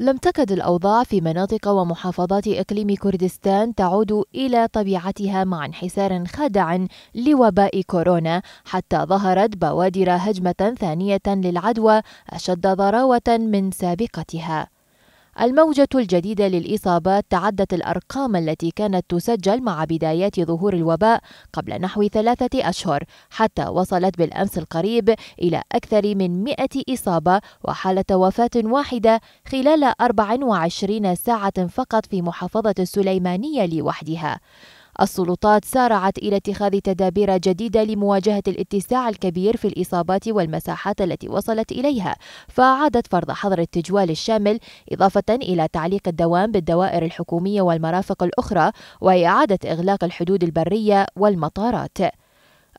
لم تكد الأوضاع في مناطق ومحافظات إقليم كردستان تعود إلى طبيعتها مع انحسار خادع لوباء كورونا حتى ظهرت بوادر هجمة ثانية للعدوى أشد ضراوة من سابقتها الموجة الجديدة للإصابات تعدت الأرقام التي كانت تسجل مع بدايات ظهور الوباء قبل نحو ثلاثة أشهر حتى وصلت بالأمس القريب إلى أكثر من 100 إصابة وحالة وفاة واحدة خلال 24 ساعة فقط في محافظة السليمانية لوحدها السلطات سارعت إلى اتخاذ تدابير جديدة لمواجهة الاتساع الكبير في الإصابات والمساحات التي وصلت إليها فأعادت فرض حظر التجوال الشامل إضافة إلى تعليق الدوام بالدوائر الحكومية والمرافق الأخرى وإعادة إغلاق الحدود البرية والمطارات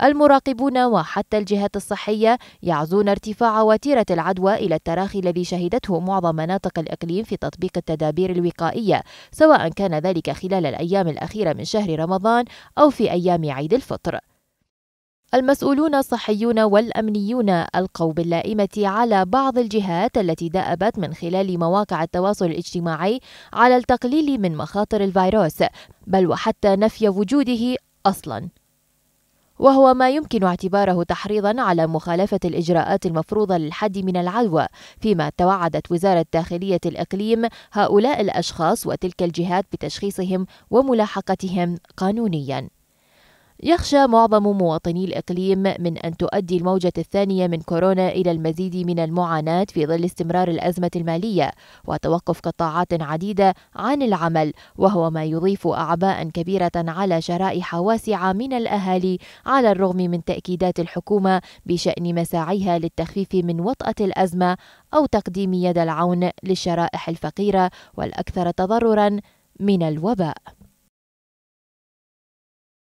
المراقبون وحتى الجهات الصحية يعزون ارتفاع وتيرة العدوى إلى التراخي الذي شهدته معظم مناطق الإقليم في تطبيق التدابير الوقائية سواء كان ذلك خلال الأيام الأخيرة من شهر رمضان أو في أيام عيد الفطر المسؤولون الصحيون والامنيون القوا باللائمه على بعض الجهات التي دأبت من خلال مواقع التواصل الاجتماعي على التقليل من مخاطر الفيروس بل وحتى نفي وجوده اصلا وهو ما يمكن اعتباره تحريضا على مخالفة الإجراءات المفروضة للحد من العدوى فيما توعدت وزارة داخلية الإقليم هؤلاء الأشخاص وتلك الجهات بتشخيصهم وملاحقتهم قانونيا يخشى معظم مواطني الإقليم من أن تؤدي الموجة الثانية من كورونا إلى المزيد من المعاناة في ظل استمرار الأزمة المالية وتوقف قطاعات عديدة عن العمل وهو ما يضيف أعباء كبيرة على شرائح واسعة من الأهالي على الرغم من تأكيدات الحكومة بشأن مساعيها للتخفيف من وطأة الأزمة أو تقديم يد العون للشرائح الفقيرة والأكثر تضررا من الوباء